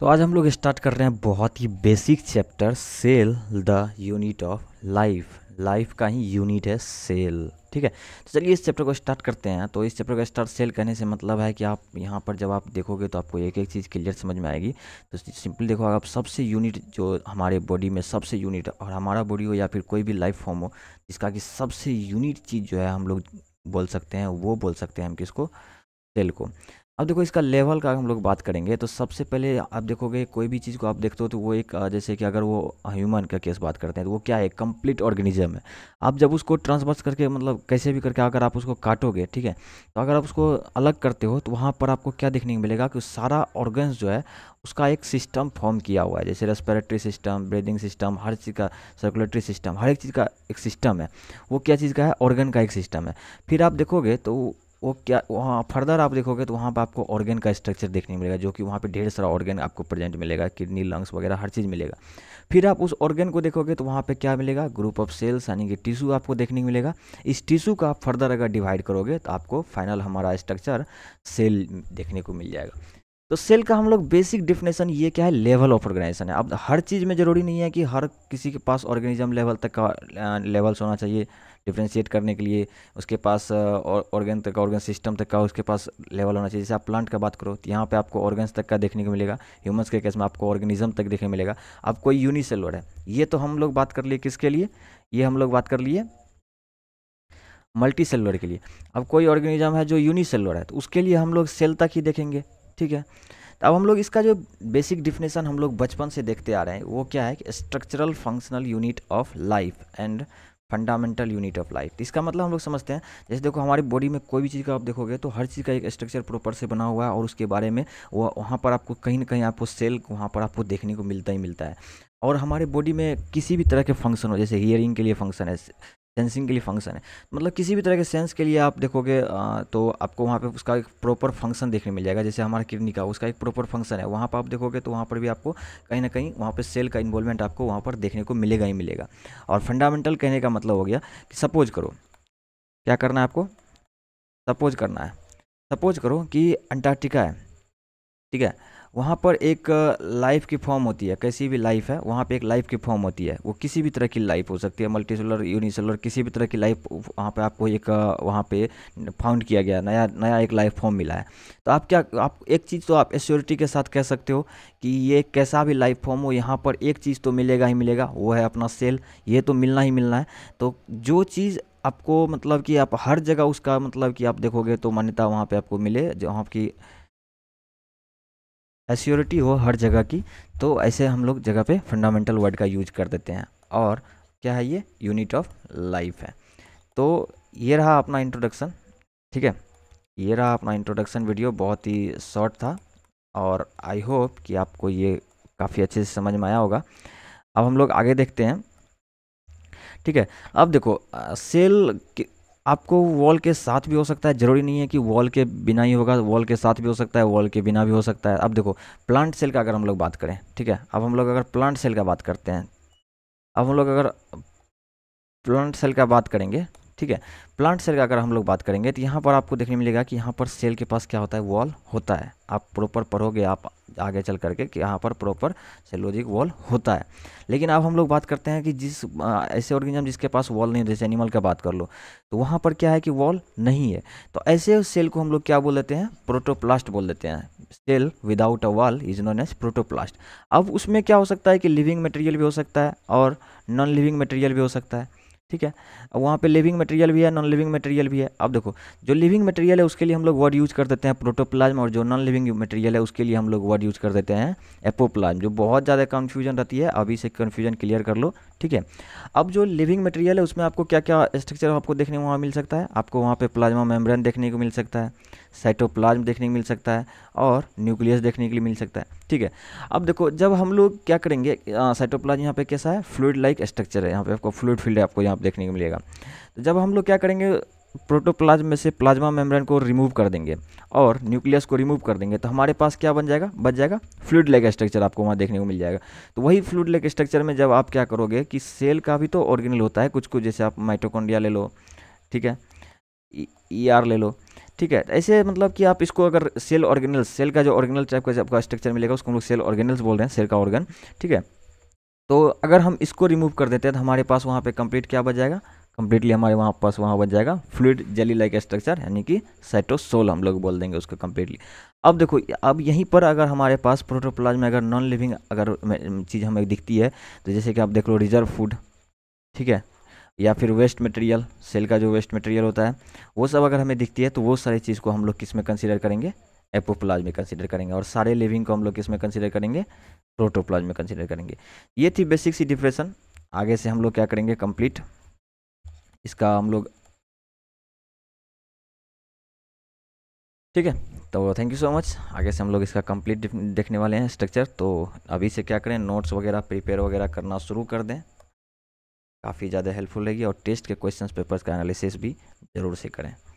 तो आज हम लोग स्टार्ट कर रहे हैं बहुत ही basic chapter cell the unit of life life का ही यूनिट है सेल ठीक है तो चलिए इस चैप्टर को स्टार्ट करते हैं तो इस चैप्टर का स्टार्ट सेल कहने से मतलब है कि आप यहाँ पर जब आप देखोगे तो आपको एक एक चीज़ क्लियर समझ में आएगी तो सिंपली देखो अगर आप सबसे यूनिट जो हमारे बॉडी में सबसे यूनिट और हमारा बॉडी हो या फिर कोई भी लाइफ फॉर्म हो जिसका कि सबसे यूनिट चीज़ जो है हम लोग बोल सकते हैं वो बोल सकते हैं हम किसको सेल को अब देखो इसका लेवल का हम लोग बात करेंगे तो सबसे पहले आप देखोगे कोई भी चीज़ को आप देखते हो तो वो एक जैसे कि अगर वो ह्यूमन का केस बात करते हैं तो वो क्या है कंप्लीट ऑर्गेनिज्म है आप जब उसको ट्रांसवर्स करके मतलब कैसे भी करके अगर आप उसको काटोगे ठीक है तो अगर आप उसको अलग करते हो तो वहाँ पर आपको क्या देखने को मिलेगा कि सारा ऑर्गन्स जो है उसका एक सिस्टम फॉर्म किया हुआ है जैसे रेस्पिरेटरी सिस्टम ब्रीदिंग सिस्टम हर चीज़ का सर्कुलेटरी सिस्टम हर एक चीज़ का एक सिस्टम है वो क्या चीज़ का है ऑर्गन का एक सिस्टम है फिर आप देखोगे तो वो क्या वहाँ फर्दर आप देखोगे तो वहाँ पर आपको ऑर्गेन का स्ट्रक्चर देखने मिलेगा जो कि वहाँ पे ढेर सारा ऑर्गेन आपको प्रेजेंट मिलेगा किडनी लंग्स वगैरह हर चीज़ मिलेगा फिर आप उस ऑर्गेन को देखोगे तो वहाँ पे क्या मिलेगा ग्रुप ऑफ सेल्स यानी कि टिश्यू आपको देखने को मिलेगा इस टिश्यू का आप फर्दर अगर डिवाइड करोगे तो आपको फाइनल हमारा स्ट्रक्चर सेल देखने को मिल जाएगा तो सेल का हम लोग बेसिक डिफिनेशन ये क्या है लेवल ऑफ ऑर्गेनाइजेशन है अब हर चीज़ में ज़रूरी नहीं है कि हर किसी के पास ऑर्गेनिज्म लेवल तक का लेवल्स होना चाहिए डिफ्रेंशिएट करने के लिए उसके पास ऑर्गन तक का ऑर्गन सिस्टम तक का उसके पास लेवल होना चाहिए जैसे आप प्लांट का बात करो तो यहाँ पर आपको ऑर्गन्स तक का देखने को मिलेगा ह्यूमन्स के केस में आपको ऑर्गेनिज्म तक देखने को मिलेगा अब कोई यूनिसेलर है ये तो हम लोग बात कर लिए किसके लिए ये हम लोग बात कर लिए मल्टी सेलर के लिए अब कोई ऑर्गेनिज्म है जो सेलर है तो उसके लिए हम लोग सेल तक ही देखेंगे ठीक है तो अब हम लोग इसका जो बेसिक डिफिनेशन हम लोग बचपन से देखते आ रहे हैं वो क्या है कि structural functional unit of life and fundamental unit of life तो इसका मतलब हम लोग समझते हैं जैसे देखो हमारी बॉडी में कोई भी चीज़ का आप देखोगे तो हर चीज़ का एक स्ट्रक्चर प्रॉपर से बना हुआ है और उसके बारे में वह वहाँ पर आपको कहीं ना कहीं आपको सेल वहाँ पर आपको देखने को मिलता ही मिलता है और हमारे बॉडी में किसी भी तरह के फंक्शन हो जैसे हियरिंग के लिए फंक्शन है सेंसिंग के लिए फंक्शन है मतलब किसी भी तरह के सेंस के लिए आप देखोगे तो आपको वहाँ पे उसका एक प्रॉपर फंक्शन देखने मिल जाएगा जैसे हमारा किडनी का उसका एक प्रॉपर फंक्शन है वहाँ पर आप देखोगे तो वहाँ पर भी आपको कहीं ना कहीं वहाँ पर सेल का इन्वॉल्वमेंट आपको वहाँ पर देखने को मिलेगा ही मिलेगा और फंडामेंटल कहने का मतलब हो गया कि सपोज करो क्या करना है आपको सपोज करना है सपोज करो कि अंटार्कटिका है ठीक है वहाँ पर एक लाइफ की फॉर्म होती है कैसी भी लाइफ है वहाँ पे एक लाइफ की फॉर्म होती है वो किसी भी तरह की लाइफ हो सकती है मल्टी सोलर यूनिसोलर किसी भी तरह की लाइफ वहाँ पे आपको एक वहाँ पे फाउंड किया गया नया नया एक लाइफ फॉर्म मिला है तो आप क्या आप एक चीज़ तो आप एश्योरिटी के साथ कह सकते हो कि ये कैसा भी लाइफ फॉर्म हो यहाँ पर एक चीज़ तो मिलेगा ही मिलेगा वो है अपना सेल ये तो मिलना ही मिलना है तो जो चीज़ आपको मतलब कि आप हर जगह उसका मतलब कि आप देखोगे तो मान्यता वहाँ पे आपको मिले जो की एस्योरिटी हो हर जगह की तो ऐसे हम लोग जगह पे फंडामेंटल वर्ड का यूज कर देते हैं और क्या है ये यूनिट ऑफ लाइफ है तो ये रहा अपना इंट्रोडक्शन ठीक है ये रहा अपना इंट्रोडक्शन वीडियो बहुत ही शॉर्ट था और आई होप कि आपको ये काफ़ी अच्छे से समझ में आया होगा अब हम लोग आगे देखते हैं ठीक है अब देखो सेल आपको वॉल के साथ भी हो सकता है ज़रूरी नहीं है कि वॉल के बिना ही होगा वॉल के साथ भी हो सकता है वॉल के बिना भी हो सकता है अब देखो प्लांट सेल का अगर हम लोग बात करें ठीक है अब हम लोग अगर प्लांट सेल का बात करते हैं अब हम लोग अगर प्लांट सेल का बात करेंगे ठीक है प्लांट सेल का अगर हम लोग बात करेंगे तो यहाँ पर आपको देखने मिलेगा कि यहाँ पर सेल के पास क्या होता है वॉल होता है आप प्रॉपर पढ़ोगे आप आगे चल करके कि यहाँ पर प्रॉपर सेलोजिक वॉल होता है लेकिन अब हम लोग बात करते हैं कि जिस ऐसे ऑर्गेनिज्म जिसके पास वॉल नहीं जैसे एनिमल का बात कर लो तो वहाँ पर क्या है कि वॉल नहीं है तो ऐसे सेल को हम लोग क्या बोल देते हैं प्रोटोप्लास्ट बोल देते हैं cell without a wall is known as protoplast अब उसमें क्या हो सकता है कि लिविंग मटेरियल भी हो सकता है और नॉन लिविंग मटेरियल भी हो सकता है ठीक है अब वहाँ पे लिविंग मटेरियल भी है नॉन लिविंग मटेरियल भी है अब देखो जो लिविंग मटेरियल है उसके लिए हम लोग वर्ड यूज़ कर देते हैं प्रोटोप्लाज्म और जो नॉन लिविंग मटेरियल है उसके लिए हम लोग वर्ड यूज़ कर देते हैं एपोप्लाज्म जो बहुत ज़्यादा कन्फ्यूजन रहती है अभी से कन्फ्यूजन क्लियर कर लो ठीक है अब जो लिविंग मटेरियल है उसमें आपको क्या क्या स्ट्रक्चर आपको देखने को वहाँ मिल सकता है आपको वहाँ पे प्लाज्मा मेम्ब्रेन देखने को मिल सकता है साइटोप्लाज्म देखने को मिल सकता है और न्यूक्लियस देखने के लिए मिल सकता है ठीक है अब देखो जब हम लोग क्या करेंगे साइटोप्लाज्म यहाँ पे कैसा है फ्लूड लाइक स्ट्रक्चर है यहाँ पे आपको फ्लूड फील्ड आपको यहाँ पे देखने को मिलेगा तो जब हम लोग क्या करेंगे प्रोटोप्लाज्म में से प्लाज्मा मेम्ब्रेन को रिमूव कर देंगे और न्यूक्लियस को रिमूव कर देंगे तो हमारे पास क्या बन जाएगा बच जाएगा फ्लूड लेग स्ट्रक्चर आपको वहाँ देखने को मिल जाएगा तो वही फ्लूड लेग स्ट्रक्चर में जब आप क्या करोगे कि सेल का भी तो ऑर्गेनल होता है कुछ कुछ जैसे आप माइटोकॉन्ड्रिया ले लो ठीक है ई आर ले लो ठीक है ऐसे मतलब कि आप इसको अगर सेल ऑर्गेनल सेल का जो ऑर्गेनल टाइप का आपका स्ट्रक्चर मिलेगा उसको हम लोग सेल ऑर्गेनल्स बोल रहे हैं सेल का ऑर्गन ठीक है तो अगर हम इसको रिमूव कर देते हैं तो हमारे पास वहाँ पे कंप्लीट क्या बच जाएगा कंप्लीटली हमारे वहाँ पास वहाँ बन जाएगा फ्लूड जेली लाइक स्ट्रक्चर यानी कि साइटोसोल हम लोग बोल देंगे उसको कम्प्लीटली अब देखो अब यहीं पर अगर हमारे पास प्रोटोप्लाज में अगर नॉन लिविंग अगर चीज़ हमें दिखती है तो जैसे कि आप देख लो रिजर्व फूड ठीक है या फिर वेस्ट मटेरियल सेल का जो वेस्ट मटेरियल होता है वो सब अगर हमें दिखती है तो वो सारी चीज़ को हम लोग किस में कंसिडर करेंगे एपोप्लाज में कंसिडर करेंगे और सारे लिविंग को हम लोग किस में कंसिडर करेंगे प्रोटोप्लाज में कंसिडर करेंगे ये थी बेसिक सी डिप्रेशन आगे से हम लोग क्या करेंगे कंप्लीट इसका हम लोग ठीक है तो थैंक यू सो मच आगे से हम लोग इसका कंप्लीट देखने वाले हैं स्ट्रक्चर तो अभी से क्या करें नोट्स वगैरह प्रिपेयर वगैरह करना शुरू कर दें काफ़ी ज़्यादा हेल्पफुल रहेगी और टेस्ट के क्वेश्चन पेपर्स का एनालिसिस भी ज़रूर से करें